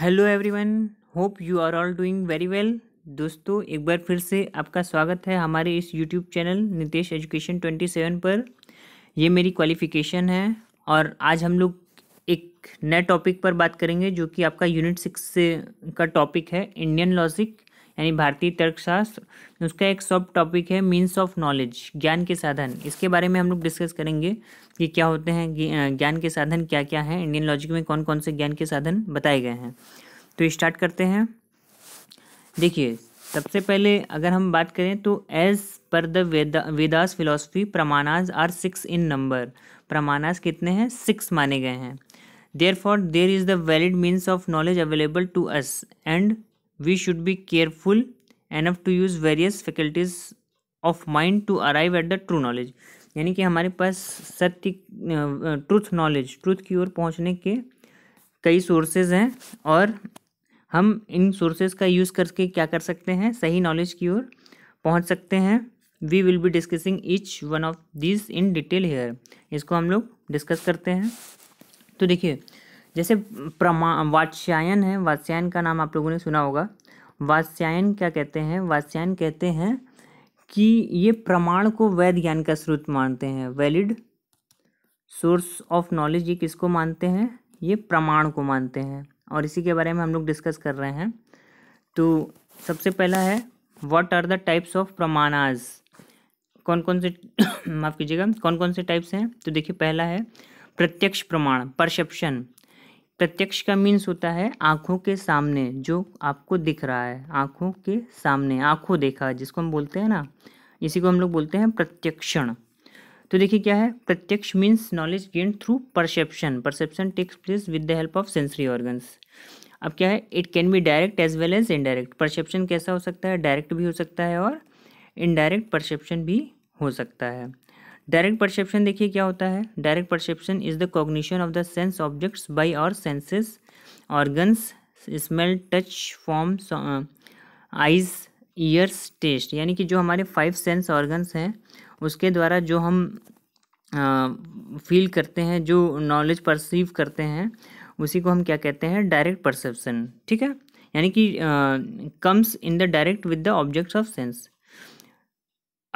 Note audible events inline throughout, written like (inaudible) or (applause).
hello everyone hope you are all doing very well दोस्तों एक बार फिर से आपका स्वागत है हमारे इस YouTube channel Nitesh education twenty seven पर ये मेरी क्वालिफिकेशन है और आज हम लोग एक नए टॉपिक पर बात करेंगे जो कि आपका यूनिट सिक्स से का टॉपिक है इंडियन लॉजिक यानी भारतीय तर्कशास्त्र उसका एक सब टॉपिक है मीन्स ऑफ नॉलेज ज्ञान के साधन इसके बारे में हम लोग डिस्कस करेंगे ये क्या होते हैं ज्ञान के साधन क्या क्या हैं इंडियन लॉजिक में कौन कौन से ज्ञान के साधन बताए गए हैं तो स्टार्ट करते हैं देखिए सबसे पहले अगर हम बात करें तो as per the Veda Vedas philosophy प्रमाणाज आर सिक्स इन नंबर प्रमाणाज कितने हैं सिक्स माने गए हैं therefore there is the valid means of knowledge available to us and we should be careful enough to use various faculties of mind to arrive at the true knowledge यानी कि हमारे पास सत्य truth knowledge truth की ओर पहुंचने के कई sources हैं और हम इन सोर्सेज का यूज़ करके क्या कर सकते हैं सही नॉलेज की ओर पहुंच सकते हैं we will be discussing each one of this in detail here इसको हम लोग डिस्कस करते हैं तो देखिए जैसे प्रमा वात्स्यायन है वात्स्यायन का नाम आप लोगों ने सुना होगा वात्स्यायन क्या कहते हैं वात्स्यायन कहते हैं कि ये प्रमाण को वैध ज्ञान का स्रोत मानते हैं वैलिड सोर्स ऑफ नॉलेज ये किसको मानते हैं ये प्रमाण को मानते हैं और इसी के बारे में हम लोग डिस्कस कर रहे हैं तो सबसे पहला है what are the types of प्रमाणाज कौन कौन से (coughs) माफ़ कीजिएगा कौन कौन से टाइप्स हैं तो देखिए पहला है प्रत्यक्ष प्रमाण परसेप्शन प्रत्यक्ष का मीन्स होता है आँखों के सामने जो आपको दिख रहा है आँखों के सामने आँखों देखा जिसको हम बोलते हैं ना इसी को हम लोग बोलते हैं प्रत्यक्षण तो देखिए क्या है प्रत्यक्ष means knowledge gain through perception perception takes place with the help of sensory organs अब क्या है it can be direct as well as indirect perception कैसा हो सकता है डायरेक्ट भी हो सकता है और इनडायरेक्ट परसेप्शन भी हो सकता है डायरेक्ट परसेप्शन देखिए क्या होता है direct perception is the cognition of the sense objects by our senses organs smell touch form eyes ears taste यानी कि जो हमारे फाइव सेंस ऑर्गन्स हैं उसके द्वारा जो हम फील करते हैं जो नॉलेज परसीव करते हैं उसी को हम क्या कहते हैं डायरेक्ट परसेप्शन ठीक है यानी कि comes in the direct with the objects of sense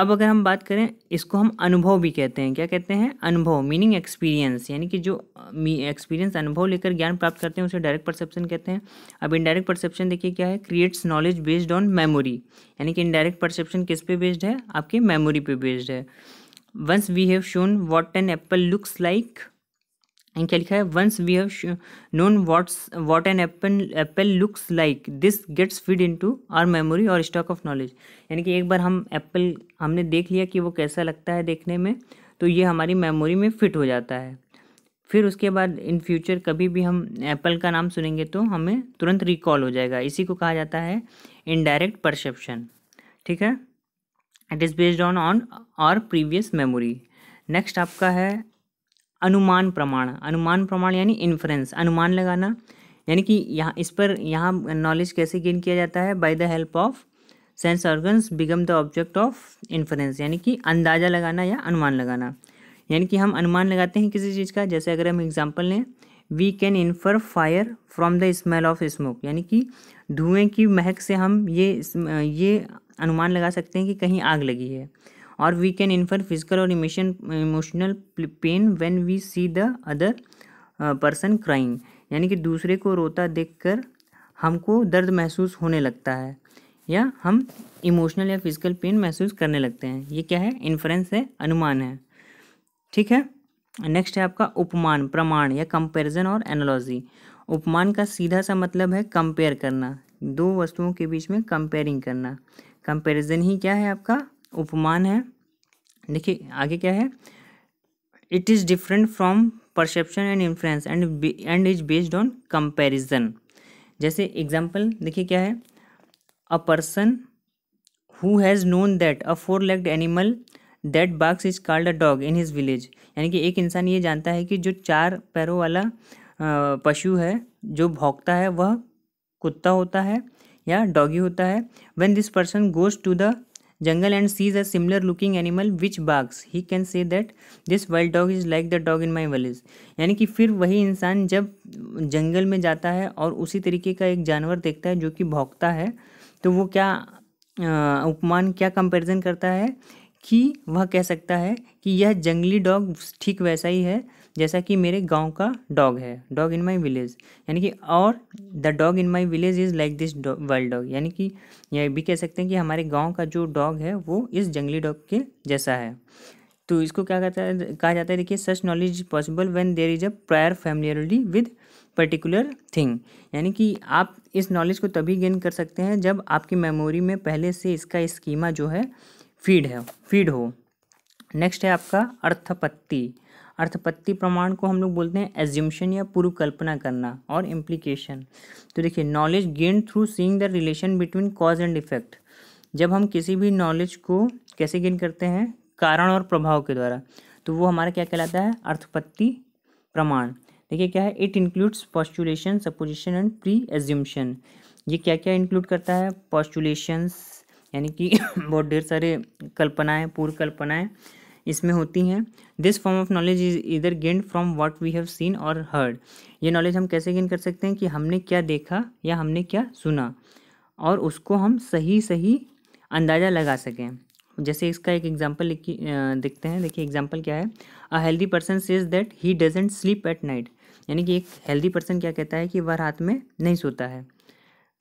अब अगर हम बात करें इसको हम अनुभव भी कहते हैं क्या कहते हैं अनुभव मीनिंग एक्सपीरियंस यानी कि जो एक्सपीरियंस uh, अनुभव लेकर ज्ञान प्राप्त करते हैं उसे डायरेक्ट परसेप्शन कहते हैं अब इनडायरेक्ट परसेप्शन देखिए क्या है creates knowledge based on memory यानी कि इनडायरेक्ट परसेप्शन किस पे बेस्ड है आपके मेमोरी पे बेस्ड है once we have shown what an apple looks like यहाँ क्या लिखा है once we have known what's what an apple apple looks like this gets feed into our memory मेमोरी और स्टॉक ऑफ नॉलेज यानी कि एक बार हम एप्पल हमने देख लिया कि वो कैसा लगता है देखने में तो ये हमारी मेमोरी में फिट हो जाता है फिर उसके बाद इन फ्यूचर कभी भी हम एप्पल का नाम सुनेंगे तो हमें तुरंत रिकॉल हो जाएगा इसी को कहा जाता है इनडायरेक्ट परसेप्शन ठीक है it is based on on our previous memory next आपका है अनुमान प्रमाण अनुमान प्रमाण यानी इन्फ्रेंस अनुमान लगाना यानी कि यहाँ इस पर यहाँ नॉलेज कैसे गेन किया जाता है by the help of sense organs become the object of inference यानी कि अंदाज़ा लगाना या अनुमान लगाना यानी कि हम अनुमान लगाते हैं किसी चीज़ का जैसे अगर हम एग्जाम्पल लें we can infer fire from the smell of smoke यानी कि धुएँ की महक से हम ये ये अनुमान लगा सकते हैं कि कहीं आग लगी है और वी कैन इन्फर फिजिकल और emotion emotional pain when we see the other person crying यानी कि दूसरे को रोता देखकर हमको दर्द महसूस होने लगता है या हम इमोशनल या फिजिकल पेन महसूस करने लगते हैं ये क्या है इन्फ्रेंस है अनुमान है ठीक है नेक्स्ट है आपका उपमान प्रमाण या कंपैरिजन और एनालॉजी उपमान का सीधा सा मतलब है कंपेयर करना दो वस्तुओं के बीच में कंपेयरिंग करना कंपैरिजन ही क्या है आपका उपमान है देखिए आगे क्या है it is different from perception and influence and and is based on comparison जैसे एग्जाम्पल देखिए क्या है a person who has known that a four legged animal that barks is called a dog in his village यानी कि एक इंसान ये जानता है कि जो चार पैरों वाला पशु है जो भोंकता है वह कुत्ता होता है या डॉगी होता है when this person goes to the jungle and sees a similar looking animal which barks he can say that this wild dog is like the dog in my village यानी कि फिर वही इंसान जब जंगल में जाता है और उसी तरीके का एक जानवर देखता है जो कि भोंगता है तो वो क्या उपमान क्या कंपेरिजन करता है कि वह कह सकता है कि यह जंगली डॉग ठीक वैसा ही है जैसा कि मेरे गांव का डॉग है डॉग इन माय विलेज यानी कि और the dog in my village is like this world dog यानी कि यह भी कह सकते हैं कि हमारे गांव का जो डॉग है वो इस जंगली डॉग के जैसा है तो इसको क्या कहता है कहा जाता है देखिए such knowledge is possible when there is a prior familiarly with particular thing यानी कि आप इस नॉलेज को तभी गेन कर सकते हैं जब आपकी मेमोरी में पहले से इसका स्कीमा जो है फीड है फीड हो नेक्स्ट है आपका अर्थपत्ति अर्थपत्ति प्रमाण को हम लोग बोलते हैं एज्यूमशन या पूर्व कल्पना करना और इम्प्लीकेशन तो देखिए knowledge gain through seeing the relation between cause and effect जब हम किसी भी नॉलेज को कैसे गेन करते हैं कारण और प्रभाव के द्वारा तो वो हमारा क्या कहलाता है अर्थपत्ति प्रमाण देखिए क्या है it includes postulation supposition and pre assumption ये क्या क्या इंक्लूड करता है पॉस्टुलेशंस यानी कि (coughs) बहुत ढेर सारे कल्पनाएं पूर्व कल्पनाएं इसमें होती हैं this form of knowledge is इधर gained from what we have seen और हर्ड ये नॉलेज हम कैसे गेन कर सकते हैं कि हमने क्या देखा या हमने क्या सुना और उसको हम सही सही अंदाज़ा लगा सकें जैसे इसका एक एग्जाम्पल देखते हैं देखिए एग्जाम्पल क्या है a healthy person says that he doesn't sleep at night यानी कि एक हेल्दी पर्सन क्या कहता है कि वह रात में नहीं सोता है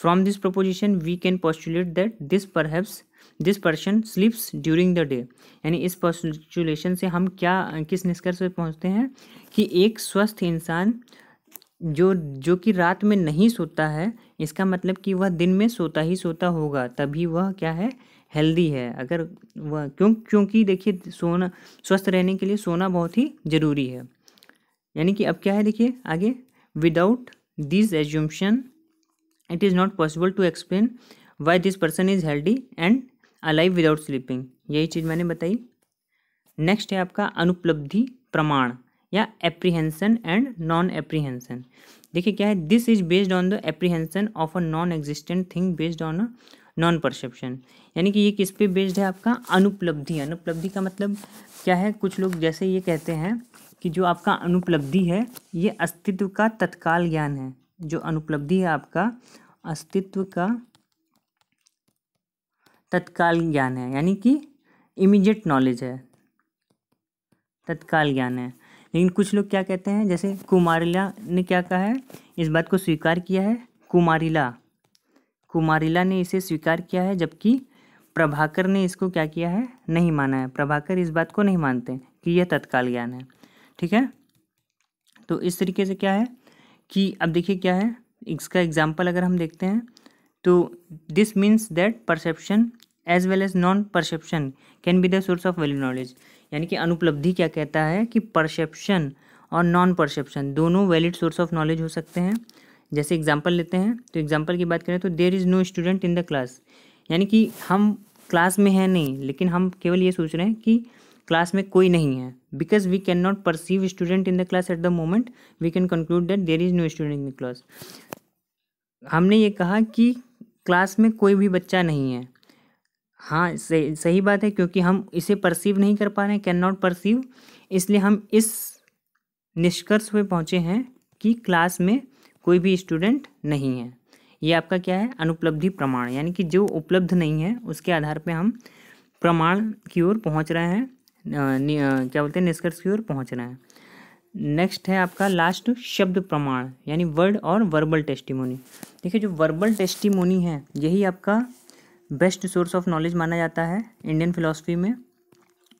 from this proposition we can postulate that this पर this person sleeps during the day यानी इस पॉस्टुलेशन से हम क्या किस निष्कर्ष पर पहुँचते हैं कि एक स्वस्थ इंसान जो जो कि रात में नहीं सोता है इसका मतलब कि वह दिन में सोता ही सोता होगा तभी वह क्या है हेल्दी है अगर वह क्यों क्योंकि देखिए सोना स्वस्थ रहने के लिए सोना बहुत ही ज़रूरी है यानी कि अब क्या है देखिए आगे without this assumption it is not possible to explain why this person is healthy and alive without sleeping यही चीज़ मैंने बताई नेक्स्ट है आपका अनुपलब्धि प्रमाण या एप्रीहेंसन एंड नॉन एप्रीहेंसन देखिए क्या है this is based on the apprehension of a non existent thing based on a non perception यानी कि ये किस पे बेस्ड है आपका अनुपलब्धि अनुपलब्धि का मतलब क्या है कुछ लोग जैसे ये कहते हैं कि जो आपका अनुपलब्धि है ये अस्तित्व का तत्काल ज्ञान है जो अनुपलब्धि है आपका अस्तित्व का तत्काल ज्ञान है यानी कि इमीडिएट नॉलेज है तत्काल ज्ञान है लेकिन कुछ लोग क्या कहते हैं जैसे कुमारिला ने क्या कहा है इस बात को स्वीकार किया है कुमारिला कुमारिला ने इसे स्वीकार किया है जबकि प्रभाकर ने इसको क्या किया है नहीं माना है प्रभाकर इस बात को नहीं मानते कि यह तत्काल ज्ञान है ठीक है तो इस तरीके से क्या है कि अब देखिए क्या है इसका एग्जाम्पल अगर हम देखते हैं तो this means that perception as well as non perception can be the source of value knowledge यानी कि अनुपलब्धि क्या कहता है कि परसेप्शन और नॉन परसेप्शन दोनों वैलिड सोर्स ऑफ नॉलेज हो सकते हैं जैसे एग्जाम्पल लेते हैं तो एग्जाम्पल की बात करें तो there is no student in the class यानी कि हम क्लास में हैं नहीं लेकिन हम केवल ये सोच रहे हैं कि क्लास में कोई नहीं है because we can not perceive student in the class at the moment we can conclude that there is no student in the class हमने ये कहा कि क्लास में कोई भी बच्चा नहीं है हाँ सही सही बात है क्योंकि हम इसे परसीव नहीं कर पा रहे हैं कैन नॉट परसीव इसलिए हम इस निष्कर्ष पे पहुँचे हैं कि क्लास में कोई भी स्टूडेंट नहीं है ये आपका क्या है अनुपलब्धि प्रमाण यानी कि जो उपलब्ध नहीं है उसके आधार पे हम प्रमाण की ओर पहुंच रहे हैं क्या बोलते हैं निष्कर्ष की ओर पहुँचना है नेक्स्ट है आपका लास्ट शब्द प्रमाण यानी वर्ड और वर्बल टेस्टिमोनी देखिए जो वर्बल टेस्टिमोनी है यही आपका बेस्ट सोर्स ऑफ नॉलेज माना जाता है इंडियन फिलोसफी में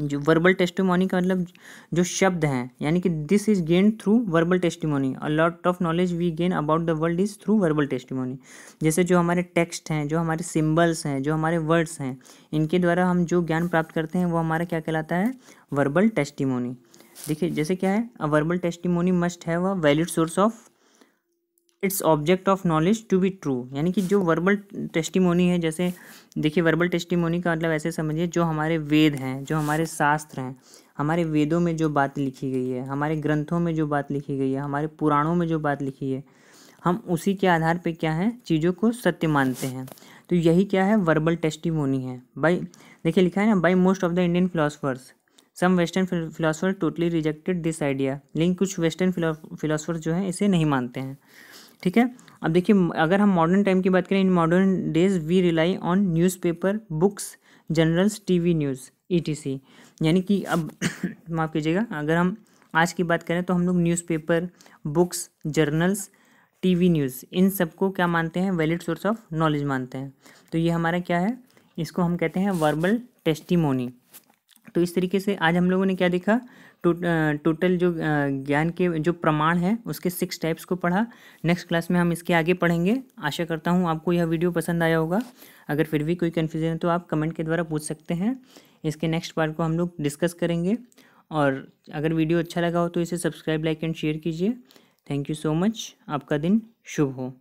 जो वर्बल टेस्टिमोनी का मतलब जो शब्द हैं यानी कि this is gain through verbal testimony a lot of knowledge we gain about the world is through verbal testimony जैसे जो हमारे टेक्स्ट हैं जो हमारे सिम्बल्स हैं जो हमारे वर्ड्स हैं इनके द्वारा हम जो ज्ञान प्राप्त करते हैं वो हमारा क्या कहलाता है वर्बल टेस्टिमोनी देखिए जैसे क्या है a verbal testimony must have a valid source of its object of knowledge to be true यानी कि जो वर्बल टेस्टिमोनी है जैसे देखिए वर्बल टेस्टिमोनी का मतलब ऐसे समझिए जो हमारे वेद हैं जो हमारे शास्त्र हैं हमारे वेदों में जो बात लिखी गई है हमारे ग्रंथों में जो बात लिखी गई है हमारे पुराणों में जो बात लिखी है हम उसी के आधार पर क्या है चीज़ों को सत्य मानते हैं तो यही क्या है वर्बल टेस्टिमोनी है बाई देखिए लिखा है ना by most of the Indian philosophers some western philosopher totally rejected this idea लेकिन कुछ वेस्टर्न फिलोसफर्स जो हैं इसे नहीं मानते हैं ठीक है अब देखिए अगर हम मॉडर्न टाइम की बात करें in modern days we rely on newspaper books journals TV news ETC यानी कि अब (coughs) माफ़ कीजिएगा अगर हम आज की बात करें तो हम लोग newspaper books journals TV news इन सबको क्या मानते हैं वैलिड सोर्स ऑफ नॉलेज मानते हैं तो ये हमारा क्या है इसको हम कहते हैं वर्बल टेस्टिमोनी तो इस तरीके से आज हम लोगों ने क्या देखा टोटल जो ज्ञान के जो प्रमाण है उसके सिक्स टाइप्स को पढ़ा नेक्स्ट क्लास में हम इसके आगे पढ़ेंगे आशा करता हूँ आपको यह वीडियो पसंद आया होगा अगर फिर भी कोई कन्फ्यूज़न है तो आप कमेंट के द्वारा पूछ सकते हैं इसके नेक्स्ट पार्ट को हम लोग डिस्कस करेंगे और अगर वीडियो अच्छा लगा हो तो इसे सब्सक्राइब लाइक एंड शेयर कीजिए थैंक यू सो मच आपका दिन शुभ हो